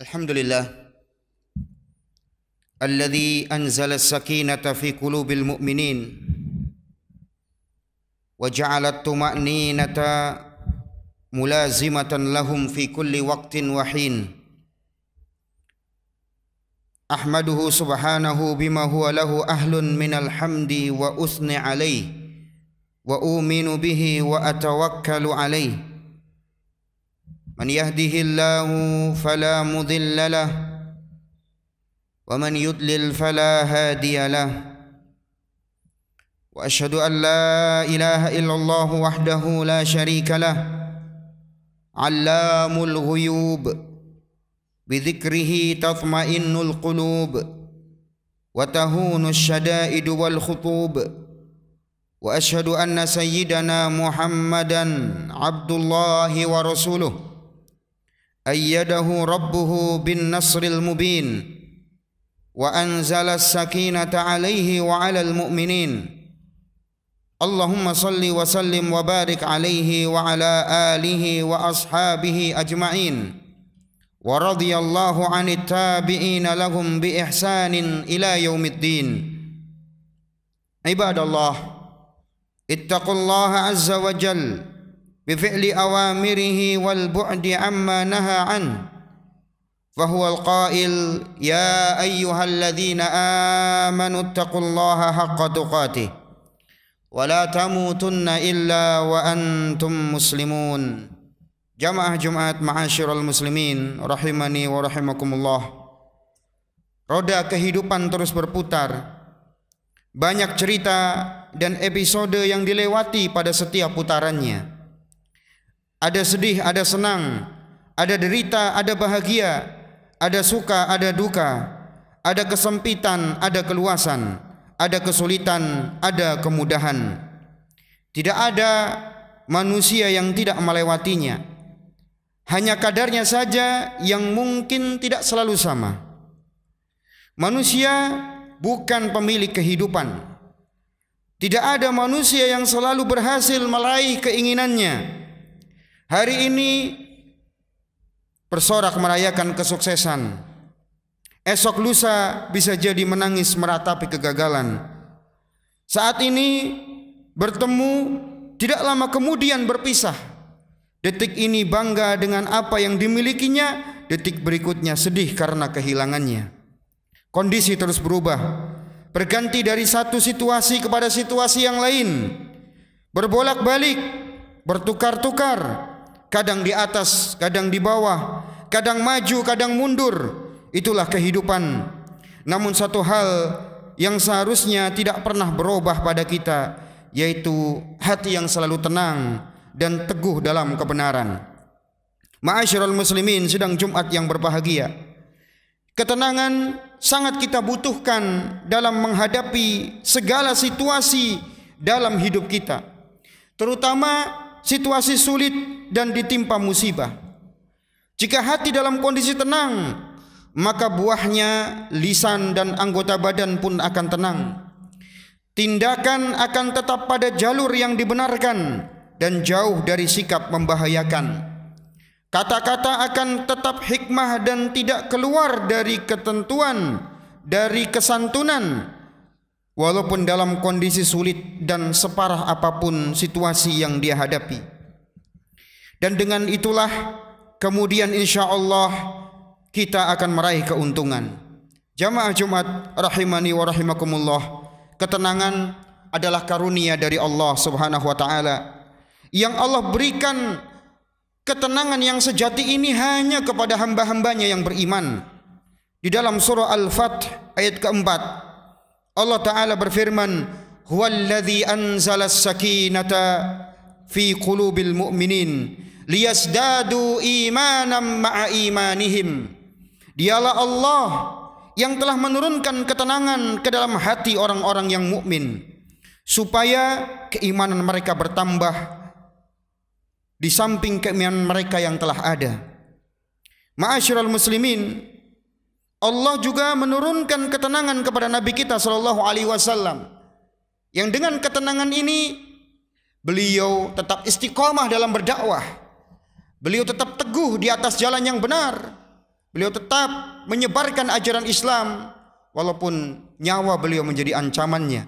الحمد لله الذي أنزل السكينة في قلوب المؤمنين وجعل الطمأنينة ملازمة لهم في كل وقت وحين أحمده سبحانه بما هو له أهل من الحمد وأثني عليه وأؤمن به وأتوكل عليه من يهده الله فلا مضل له ومن يضلل فلا هادي له وأشهد أن لا إله إلا الله وحده لا شريك له علام الغيوب بذكره تطمئن القلوب وتهون الشدائد والخطوب واشهد ان سيدنا محمدا عبد الله ورسوله ايده ربه بالنصر المبين وانزل السكينه عليه وعلى المؤمنين اللهم صل وسلم وبارك عليه وعلى اله واصحابه اجمعين ورضي الله عن التابعين لهم بإحسان إلى يوم الدين عباد الله اتقوا الله عز وجل بفعل أوامره والبعد عما نهى عنه فهو القائل يا أيها الذين آمنوا اتقوا الله حق تقاته ولا تموتن إلا وأنتم مسلمون Jamaah Jumat Ma'asyiral Muslimin Rahimani wa rahimakumullah Roda kehidupan terus berputar Banyak cerita dan episode yang dilewati pada setiap putarannya Ada sedih, ada senang Ada derita, ada bahagia Ada suka, ada duka Ada kesempitan, ada keluasan Ada kesulitan, ada kemudahan Tidak ada manusia yang tidak melewatinya hanya kadarnya saja yang mungkin tidak selalu sama. Manusia bukan pemilik kehidupan. Tidak ada manusia yang selalu berhasil meraih keinginannya. Hari ini bersorak merayakan kesuksesan. Esok lusa bisa jadi menangis meratapi kegagalan. Saat ini bertemu, tidak lama kemudian berpisah. Detik ini bangga dengan apa yang dimilikinya, detik berikutnya sedih karena kehilangannya. Kondisi terus berubah, berganti dari satu situasi kepada situasi yang lain, berbolak-balik, bertukar-tukar, kadang di atas, kadang di bawah, kadang maju, kadang mundur. Itulah kehidupan. Namun satu hal yang seharusnya tidak pernah berubah pada kita, yaitu hati yang selalu tenang, dan teguh dalam kebenaran. Ma'asyiral muslimin sedang Jumat yang berbahagia. Ketenangan sangat kita butuhkan dalam menghadapi segala situasi dalam hidup kita. Terutama situasi sulit dan ditimpa musibah. Jika hati dalam kondisi tenang, maka buahnya lisan dan anggota badan pun akan tenang. Tindakan akan tetap pada jalur yang dibenarkan dan jauh dari sikap membahayakan. Kata-kata akan tetap hikmah dan tidak keluar dari ketentuan, dari kesantunan, walaupun dalam kondisi sulit dan separah apapun situasi yang dia hadapi. Dan dengan itulah kemudian insya Allah kita akan meraih keuntungan. Jamaah Jumat rahimani wa rahimakumullah. Ketenangan adalah karunia dari Allah Subhanahu wa taala yang Allah berikan ketenangan yang sejati ini hanya kepada hamba-hambanya yang beriman. Di dalam surah Al-Fath ayat keempat, Allah Ta'ala berfirman, Huwallazi anzalas sakinata fi qulubil mu'minin liyasdadu imanam ma'a imanihim. Dialah Allah yang telah menurunkan ketenangan ke dalam hati orang-orang yang mukmin supaya keimanan mereka bertambah di samping keimanan mereka yang telah ada. Ma'asyiral muslimin, Allah juga menurunkan ketenangan kepada nabi kita sallallahu alaihi wasallam. Yang dengan ketenangan ini beliau tetap istiqomah dalam berdakwah. Beliau tetap teguh di atas jalan yang benar. Beliau tetap menyebarkan ajaran Islam walaupun nyawa beliau menjadi ancamannya.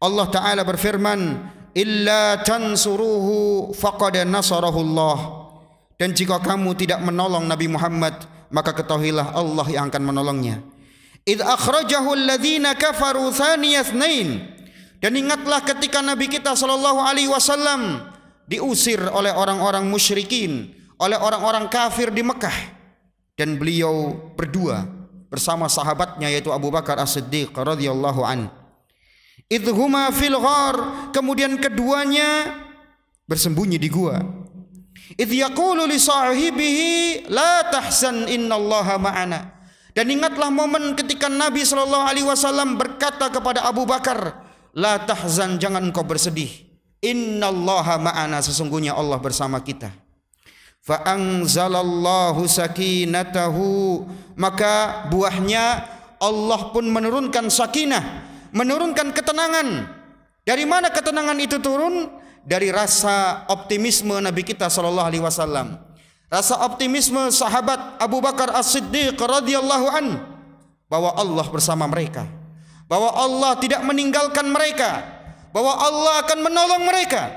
Allah taala berfirman, illa tansuruhu faqad nasarahullah dan jika kamu tidak menolong Nabi Muhammad maka ketahuilah Allah yang akan menolongnya id akhrajahu alladhina kafaru thaniyatsnain dan ingatlah ketika Nabi kita sallallahu alaihi wasallam diusir oleh orang-orang musyrikin oleh orang-orang kafir di Mekah dan beliau berdua bersama sahabatnya yaitu Abu Bakar As-Siddiq radhiyallahu anhu idhuma fil ghar kemudian keduanya bersembunyi di gua idh yaqulu li sahibihi la tahzan innallaha ma'ana dan ingatlah momen ketika Nabi sallallahu alaihi wasallam berkata kepada Abu Bakar la tahzan jangan kau bersedih innallaha ma'ana sesungguhnya Allah bersama kita fa anzalallahu sakinatahu maka buahnya Allah pun menurunkan sakinah menurunkan ketenangan. Dari mana ketenangan itu turun? Dari rasa optimisme Nabi kita sallallahu alaihi wasallam. Rasa optimisme sahabat Abu Bakar As-Siddiq radhiyallahu an bahwa Allah bersama mereka. Bahwa Allah tidak meninggalkan mereka. Bahwa Allah akan menolong mereka.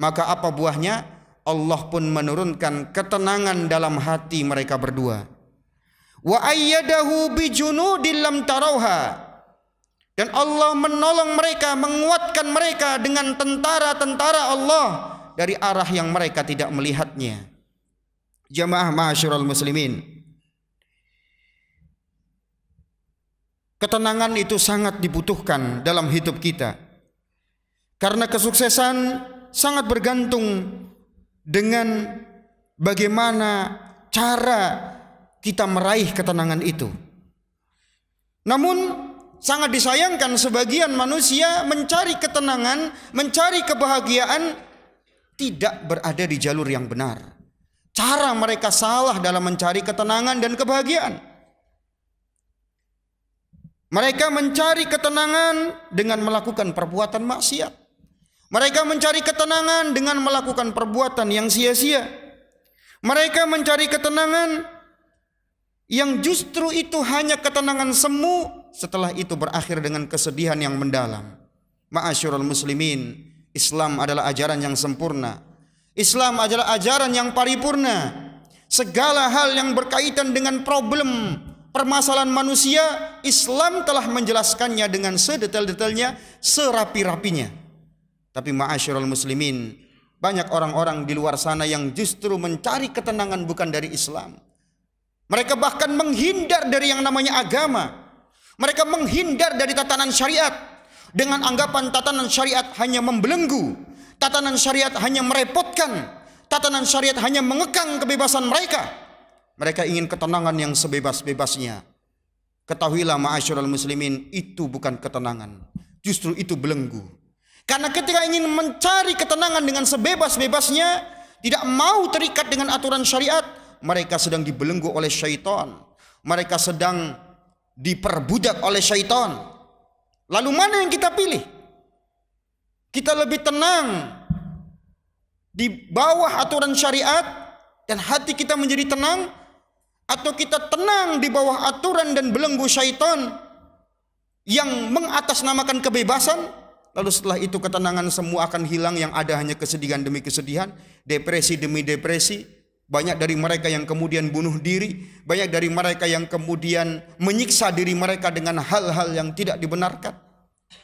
Maka apa buahnya? Allah pun menurunkan ketenangan dalam hati mereka berdua. Wa ayyadahu bi junudin lam tarauha dan Allah menolong mereka, menguatkan mereka dengan tentara-tentara Allah dari arah yang mereka tidak melihatnya. Jamaah ma'asyiral muslimin. Ketenangan itu sangat dibutuhkan dalam hidup kita. Karena kesuksesan sangat bergantung dengan bagaimana cara kita meraih ketenangan itu. Namun Sangat disayangkan sebagian manusia mencari ketenangan, mencari kebahagiaan tidak berada di jalur yang benar. Cara mereka salah dalam mencari ketenangan dan kebahagiaan. Mereka mencari ketenangan dengan melakukan perbuatan maksiat. Mereka mencari ketenangan dengan melakukan perbuatan yang sia-sia. Mereka mencari ketenangan yang justru itu hanya ketenangan semu setelah itu berakhir dengan kesedihan yang mendalam. Ma'asyurul muslimin, Islam adalah ajaran yang sempurna. Islam adalah ajaran yang paripurna. Segala hal yang berkaitan dengan problem permasalahan manusia, Islam telah menjelaskannya dengan sedetail-detailnya, serapi-rapinya. Tapi ma'asyurul muslimin, banyak orang-orang di luar sana yang justru mencari ketenangan bukan dari Islam. Mereka bahkan menghindar dari yang namanya agama mereka menghindar dari tatanan syariat dengan anggapan tatanan syariat hanya membelenggu, tatanan syariat hanya merepotkan, tatanan syariat hanya mengekang kebebasan mereka. Mereka ingin ketenangan yang sebebas-bebasnya. Ketahuilah ma'asyiral muslimin, itu bukan ketenangan. Justru itu belenggu. Karena ketika ingin mencari ketenangan dengan sebebas-bebasnya, tidak mau terikat dengan aturan syariat, mereka sedang dibelenggu oleh syaitan. Mereka sedang diperbudak oleh syaitan. Lalu mana yang kita pilih? Kita lebih tenang di bawah aturan syariat dan hati kita menjadi tenang atau kita tenang di bawah aturan dan belenggu syaitan yang mengatasnamakan kebebasan lalu setelah itu ketenangan semua akan hilang yang ada hanya kesedihan demi kesedihan, depresi demi depresi, banyak dari mereka yang kemudian bunuh diri, banyak dari mereka yang kemudian menyiksa diri mereka dengan hal-hal yang tidak dibenarkan.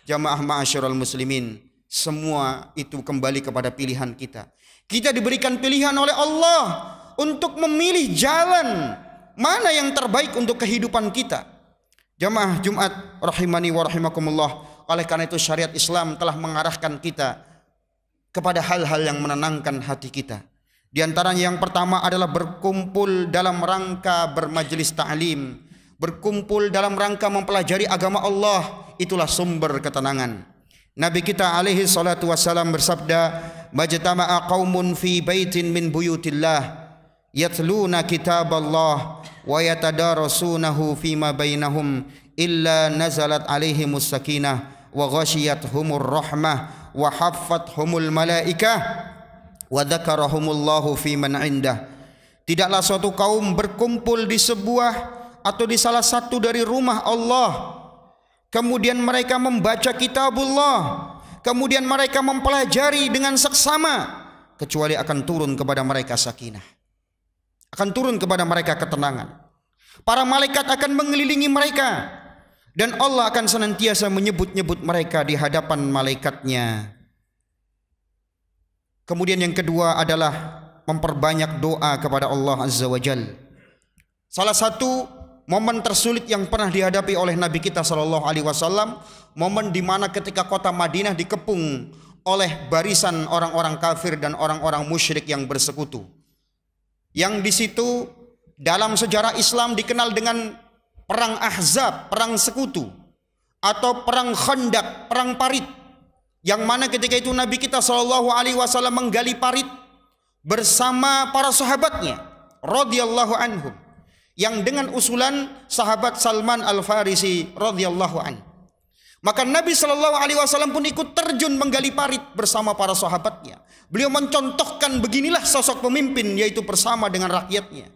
Jamaah ma'asyiral muslimin, semua itu kembali kepada pilihan kita. Kita diberikan pilihan oleh Allah untuk memilih jalan mana yang terbaik untuk kehidupan kita. Jamaah Jumat rahimani wa rahimakumullah. Oleh karena itu syariat Islam telah mengarahkan kita kepada hal-hal yang menenangkan hati kita. Di antaranya yang pertama adalah berkumpul dalam rangka bermajelis ta'lim, berkumpul dalam rangka mempelajari agama Allah, itulah sumber ketenangan. Nabi kita alaihi salatu wasalam bersabda, "Majtama'a qaumun fi baitin min buyutillah yatluna Allah, wa yatadarasunahu fima bainahum illa nazalat alaihimus sakinah wa ghashiyat humur rahmah wa haffathumul malaikah." wa dzakarahumullahu fi man indah. Tidaklah suatu kaum berkumpul di sebuah atau di salah satu dari rumah Allah. Kemudian mereka membaca kitabullah. Kemudian mereka mempelajari dengan seksama kecuali akan turun kepada mereka sakinah. Akan turun kepada mereka ketenangan. Para malaikat akan mengelilingi mereka dan Allah akan senantiasa menyebut-nyebut mereka di hadapan malaikatnya Kemudian yang kedua adalah memperbanyak doa kepada Allah Azza wa Jal. Salah satu momen tersulit yang pernah dihadapi oleh Nabi kita Shallallahu Alaihi Wasallam, momen di mana ketika kota Madinah dikepung oleh barisan orang-orang kafir dan orang-orang musyrik yang bersekutu. Yang di situ dalam sejarah Islam dikenal dengan perang Ahzab, perang sekutu atau perang Khandaq, perang Parit. Yang mana ketika itu Nabi kita Shallallahu Alaihi Wasallam menggali parit bersama para sahabatnya, radhiyallahu anhum, yang dengan usulan sahabat Salman Al Farisi radhiyallahu an. Maka Nabi Shallallahu Alaihi Wasallam pun ikut terjun menggali parit bersama para sahabatnya. Beliau mencontohkan beginilah sosok pemimpin yaitu bersama dengan rakyatnya.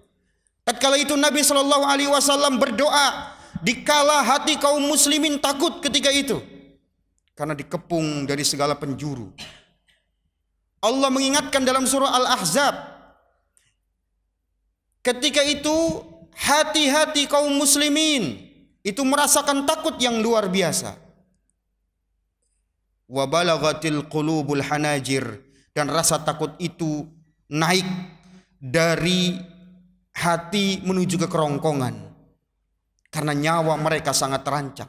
Tatkala itu Nabi Shallallahu Alaihi Wasallam berdoa dikala hati kaum muslimin takut ketika itu karena dikepung dari segala penjuru. Allah mengingatkan dalam surah Al-Ahzab ketika itu hati-hati kaum muslimin itu merasakan takut yang luar biasa. Wabalaqatil qulubul hanajir dan rasa takut itu naik dari hati menuju ke kerongkongan karena nyawa mereka sangat terancam.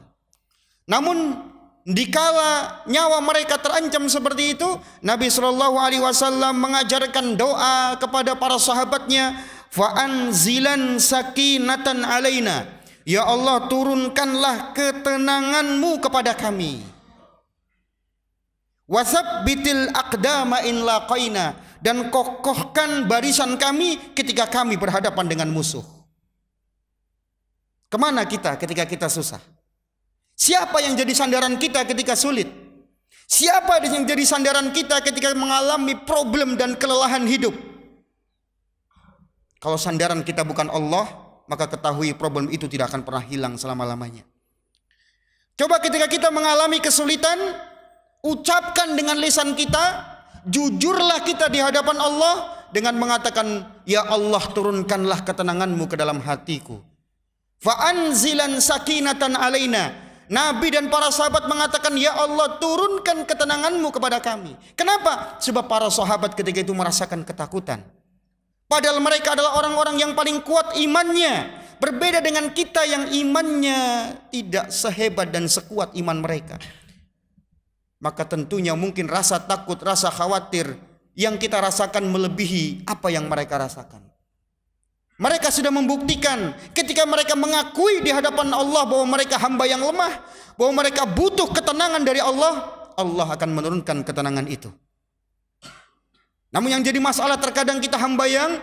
Namun dikala nyawa mereka terancam seperti itu, Nabi Shallallahu Alaihi Wasallam mengajarkan doa kepada para sahabatnya, faanzilan sakinatan alaina. Ya Allah turunkanlah ketenanganmu kepada kami. Wasab bitil aqdama in laqaina dan kokohkan barisan kami ketika kami berhadapan dengan musuh. Kemana kita ketika kita susah? Siapa yang jadi sandaran kita ketika sulit? Siapa yang jadi sandaran kita ketika mengalami problem dan kelelahan hidup? Kalau sandaran kita bukan Allah, maka ketahui problem itu tidak akan pernah hilang selama-lamanya. Coba ketika kita mengalami kesulitan, ucapkan dengan lisan kita, jujurlah kita di hadapan Allah dengan mengatakan, "Ya Allah, turunkanlah ketenanganmu ke dalam hatiku." Fa'anzilan sakinatan alaina Nabi dan para sahabat mengatakan, "Ya Allah, turunkan ketenanganmu kepada kami." Kenapa? Sebab para sahabat ketika itu merasakan ketakutan. Padahal mereka adalah orang-orang yang paling kuat imannya. Berbeda dengan kita yang imannya tidak sehebat dan sekuat iman mereka. Maka tentunya mungkin rasa takut, rasa khawatir yang kita rasakan melebihi apa yang mereka rasakan. Mereka sudah membuktikan ketika mereka mengakui di hadapan Allah bahwa mereka hamba yang lemah, bahwa mereka butuh ketenangan dari Allah, Allah akan menurunkan ketenangan itu. Namun yang jadi masalah terkadang kita hamba yang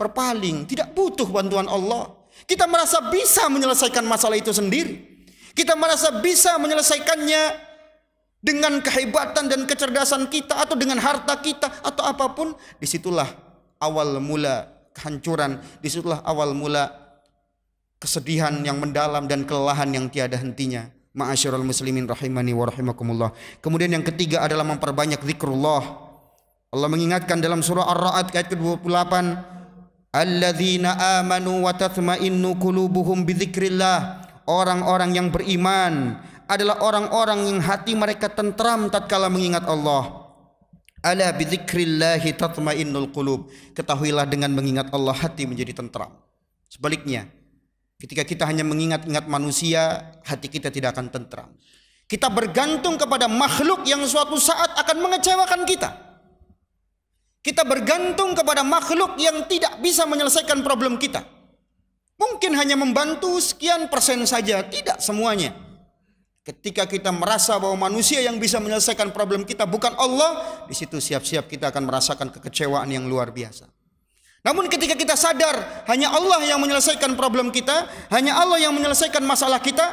perpaling, tidak butuh bantuan Allah. Kita merasa bisa menyelesaikan masalah itu sendiri. Kita merasa bisa menyelesaikannya dengan kehebatan dan kecerdasan kita atau dengan harta kita atau apapun. Disitulah awal mula kehancuran. Disitulah awal mula kesedihan yang mendalam dan kelelahan yang tiada hentinya. Ma'asyiral muslimin rahimani wa rahimakumullah. Kemudian yang ketiga adalah memperbanyak zikrullah. Allah mengingatkan dalam surah ar raat ayat ke-28, "Alladzina amanu wa tathma'innu qulubuhum bidzikrillah." Orang-orang yang beriman adalah orang-orang yang hati mereka tentram tatkala mengingat Allah. Ala bidzikrillahi tatmainnul qulub. Ketahuilah dengan mengingat Allah hati menjadi tentram. Sebaliknya, ketika kita hanya mengingat-ingat manusia, hati kita tidak akan tentram. Kita bergantung kepada makhluk yang suatu saat akan mengecewakan kita. Kita bergantung kepada makhluk yang tidak bisa menyelesaikan problem kita. Mungkin hanya membantu sekian persen saja, tidak semuanya. Ketika kita merasa bahwa manusia yang bisa menyelesaikan problem kita bukan Allah, di situ siap-siap kita akan merasakan kekecewaan yang luar biasa. Namun ketika kita sadar hanya Allah yang menyelesaikan problem kita, hanya Allah yang menyelesaikan masalah kita,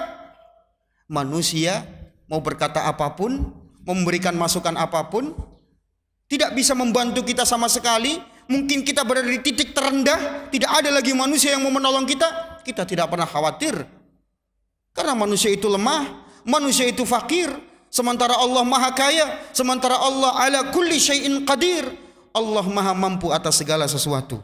manusia mau berkata apapun, memberikan masukan apapun, tidak bisa membantu kita sama sekali, mungkin kita berada di titik terendah, tidak ada lagi manusia yang mau menolong kita, kita tidak pernah khawatir. Karena manusia itu lemah, manusia itu fakir sementara Allah maha kaya sementara Allah ala kulli syai'in qadir Allah maha mampu atas segala sesuatu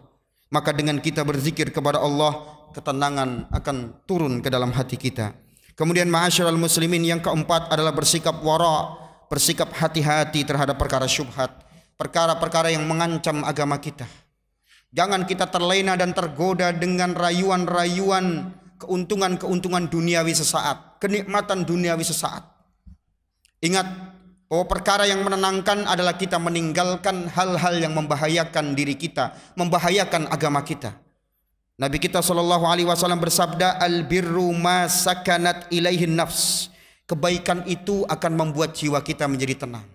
maka dengan kita berzikir kepada Allah ketenangan akan turun ke dalam hati kita kemudian ma'asyiral muslimin yang keempat adalah bersikap wara bersikap hati-hati terhadap perkara syubhat perkara-perkara yang mengancam agama kita jangan kita terlena dan tergoda dengan rayuan-rayuan keuntungan-keuntungan duniawi sesaat, kenikmatan duniawi sesaat. Ingat bahwa perkara yang menenangkan adalah kita meninggalkan hal-hal yang membahayakan diri kita, membahayakan agama kita. Nabi kita Shallallahu Alaihi Wasallam bersabda, al birru ma sakanat ilaihin nafs. Kebaikan itu akan membuat jiwa kita menjadi tenang.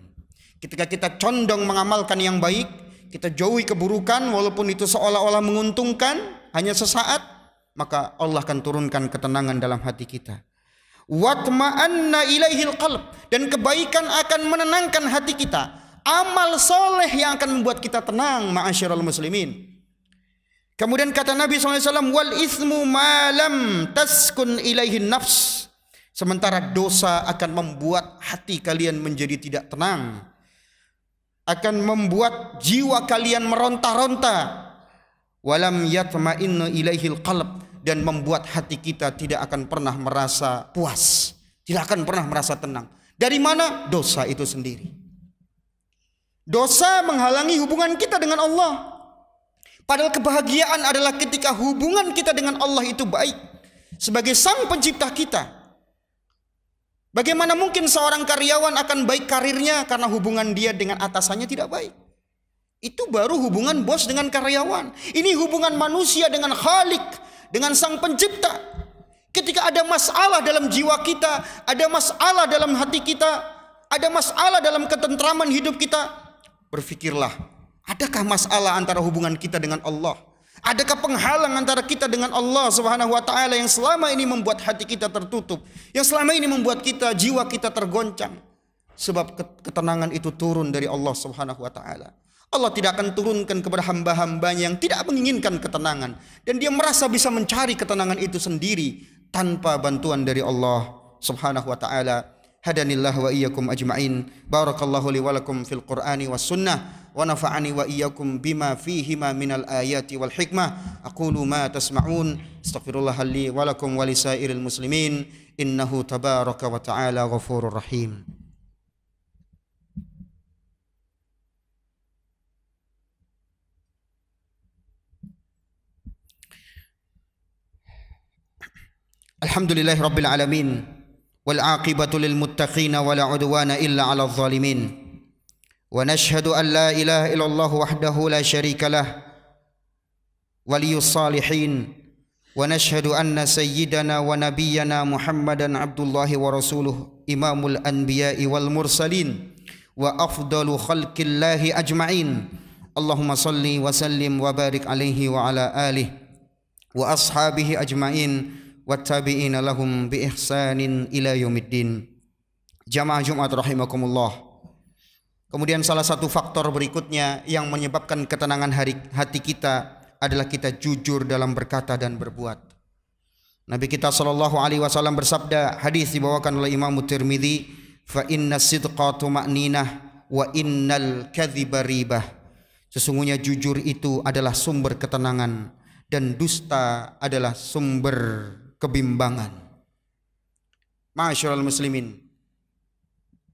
Ketika kita condong mengamalkan yang baik, kita jauhi keburukan walaupun itu seolah-olah menguntungkan hanya sesaat, maka Allah akan turunkan ketenangan dalam hati kita. Watma'anna ilaihil qalb dan kebaikan akan menenangkan hati kita. Amal soleh yang akan membuat kita tenang, ma'asyiral muslimin. Kemudian kata Nabi SAW, wal ismu malam taskun ilaihin nafs. Sementara dosa akan membuat hati kalian menjadi tidak tenang. Akan membuat jiwa kalian meronta-ronta walam yatma'innu ilaihil qalb dan membuat hati kita tidak akan pernah merasa puas, tidak akan pernah merasa tenang. Dari mana dosa itu sendiri? Dosa menghalangi hubungan kita dengan Allah. Padahal kebahagiaan adalah ketika hubungan kita dengan Allah itu baik sebagai sang pencipta kita. Bagaimana mungkin seorang karyawan akan baik karirnya karena hubungan dia dengan atasannya tidak baik? Itu baru hubungan bos dengan karyawan. Ini hubungan manusia dengan Khalik, dengan Sang Pencipta. Ketika ada masalah dalam jiwa kita, ada masalah dalam hati kita, ada masalah dalam ketentraman hidup kita, berfikirlah. adakah masalah antara hubungan kita dengan Allah? Adakah penghalang antara kita dengan Allah Subhanahu wa taala yang selama ini membuat hati kita tertutup, yang selama ini membuat kita jiwa kita tergoncang? Sebab ketenangan itu turun dari Allah Subhanahu wa taala. Allah tidak akan turunkan kepada hamba-hambanya yang tidak menginginkan ketenangan. Dan dia merasa bisa mencari ketenangan itu sendiri tanpa bantuan dari Allah subhanahu wa ta'ala. Hadanillah wa iyyakum ajma'in. Barakallahu li walakum fil Qur'ani was sunnah. Wa nafa'ani wa iyyakum bima fihima minal ayati wal hikmah. Aqulu ma tasma'un. Astaghfirullah li walakum wa muslimin. Innahu tabaraka wa ta'ala ghafurur rahim. الحمد لله رب العالمين والعاقبة للمتقين ولا عدوان إلا على الظالمين ونشهد أن لا إله إلا الله وحده لا شريك له ولي الصالحين ونشهد أن سيدنا ونبينا محمدا عبد الله ورسوله إمام الأنبياء والمرسلين وأفضل خلق الله أجمعين اللهم صل وسلم وبارك عليه وعلى آله وأصحابه أجمعين wattabi'ina lahum bi ihsanin ila yaumiddin. Jamaah Jumat rahimakumullah. Kemudian salah satu faktor berikutnya yang menyebabkan ketenangan hari, hati kita adalah kita jujur dalam berkata dan berbuat. Nabi kita sallallahu Alaihi Wasallam bersabda, hadis dibawakan oleh Imam Tirmizi, fa inna sidqa tumakninah wa innal kadhiba ribah. Sesungguhnya jujur itu adalah sumber ketenangan dan dusta adalah sumber kebimbangan. Masyaallah muslimin.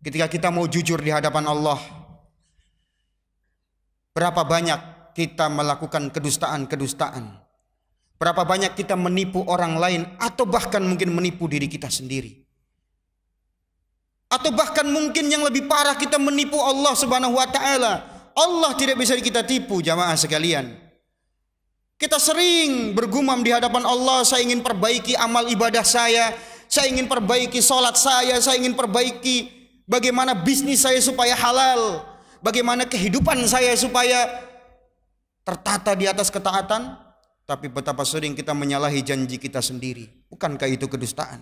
Ketika kita mau jujur di hadapan Allah, berapa banyak kita melakukan kedustaan-kedustaan? Berapa banyak kita menipu orang lain atau bahkan mungkin menipu diri kita sendiri? Atau bahkan mungkin yang lebih parah kita menipu Allah Subhanahu wa taala. Allah tidak bisa kita tipu jamaah sekalian. Kita sering bergumam di hadapan Allah, saya ingin perbaiki amal ibadah saya, saya ingin perbaiki sholat saya, saya ingin perbaiki bagaimana bisnis saya supaya halal, bagaimana kehidupan saya supaya tertata di atas ketaatan. Tapi betapa sering kita menyalahi janji kita sendiri. Bukankah itu kedustaan?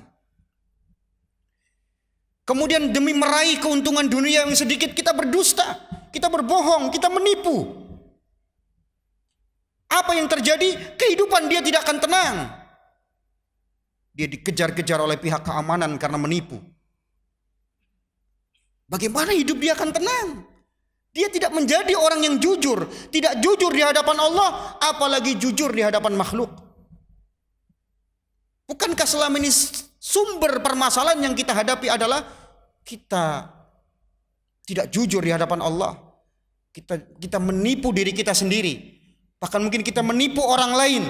Kemudian demi meraih keuntungan dunia yang sedikit kita berdusta, kita berbohong, kita menipu. Apa yang terjadi? Kehidupan dia tidak akan tenang. Dia dikejar-kejar oleh pihak keamanan karena menipu. Bagaimana hidup dia akan tenang? Dia tidak menjadi orang yang jujur, tidak jujur di hadapan Allah, apalagi jujur di hadapan makhluk. Bukankah selama ini sumber permasalahan yang kita hadapi adalah kita tidak jujur di hadapan Allah? Kita kita menipu diri kita sendiri. Bahkan mungkin kita menipu orang lain.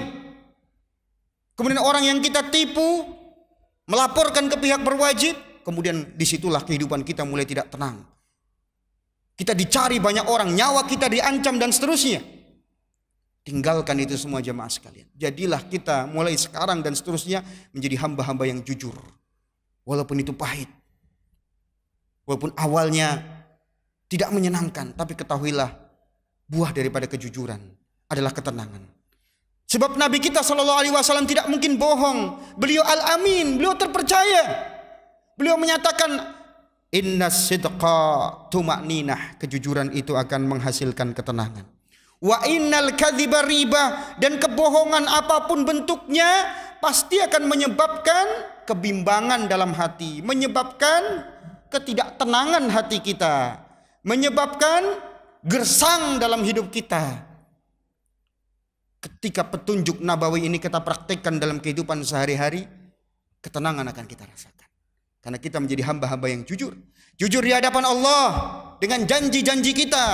Kemudian orang yang kita tipu melaporkan ke pihak berwajib, kemudian disitulah kehidupan kita mulai tidak tenang. Kita dicari banyak orang, nyawa kita diancam dan seterusnya. Tinggalkan itu semua jamaah sekalian. Jadilah kita mulai sekarang dan seterusnya menjadi hamba-hamba yang jujur. Walaupun itu pahit. Walaupun awalnya tidak menyenangkan, tapi ketahuilah buah daripada kejujuran adalah ketenangan. Sebab Nabi kita Shallallahu Alaihi Wasallam tidak mungkin bohong. Beliau al amin, beliau terpercaya. Beliau menyatakan Inna sidqa Tumaknina kejujuran itu akan menghasilkan ketenangan. Wa innal kadhiba riba dan kebohongan apapun bentuknya pasti akan menyebabkan kebimbangan dalam hati, menyebabkan ketidaktenangan hati kita, menyebabkan gersang dalam hidup kita, Ketika petunjuk nabawi ini kita praktekkan dalam kehidupan sehari-hari, ketenangan akan kita rasakan. Karena kita menjadi hamba-hamba yang jujur. Jujur di hadapan Allah dengan janji-janji kita.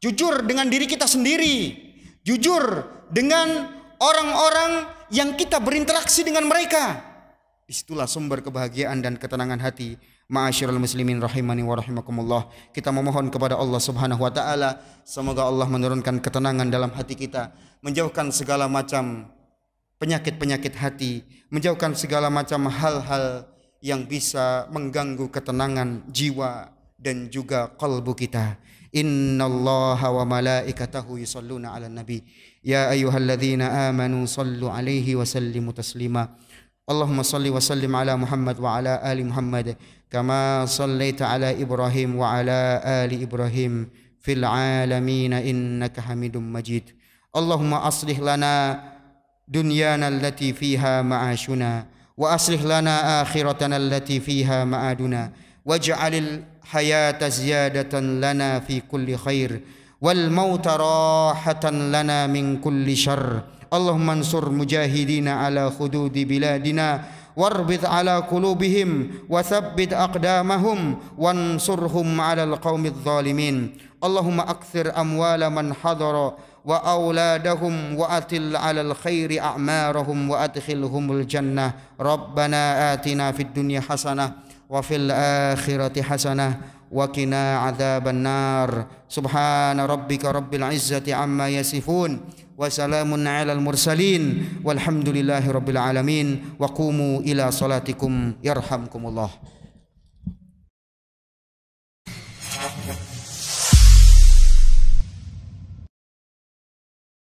Jujur dengan diri kita sendiri. Jujur dengan orang-orang yang kita berinteraksi dengan mereka. Disitulah sumber kebahagiaan dan ketenangan hati Ma'asyiral muslimin rahimani wa rahimakumullah. Kita memohon kepada Allah Subhanahu wa taala semoga Allah menurunkan ketenangan dalam hati kita, menjauhkan segala macam penyakit-penyakit hati, menjauhkan segala macam hal-hal yang bisa mengganggu ketenangan jiwa dan juga kalbu kita. Innallaha wa malaikatahu yusalluna 'alan nabi. Ya ayyuhalladzina amanu sallu 'alaihi wa sallimu taslima. اللهم صل وسلم على محمد وعلى ال محمد كما صليت على ابراهيم وعلى ال ابراهيم في العالمين انك حميد مجيد اللهم اصلح لنا دنيانا التي فيها معاشنا واصلح لنا اخرتنا التي فيها معادنا واجعل الحياه زياده لنا في كل خير والموت راحة لنا من كل شر اللهم انصر مجاهدين على خدود بلادنا واربط على قلوبهم وثبت أقدامهم وانصرهم على القوم الظالمين اللهم أكثر أموال من حضر وأولادهم وأتل على الخير أعمارهم وأدخلهم الجنة ربنا آتنا في الدنيا حسنة وفي الآخرة حسنة وقنا عذاب النار سبحان ربك رب العزة عما يصفون وسلام على المرسلين والحمد لله رب العالمين وقوموا إلى صلاتكم يرحمكم الله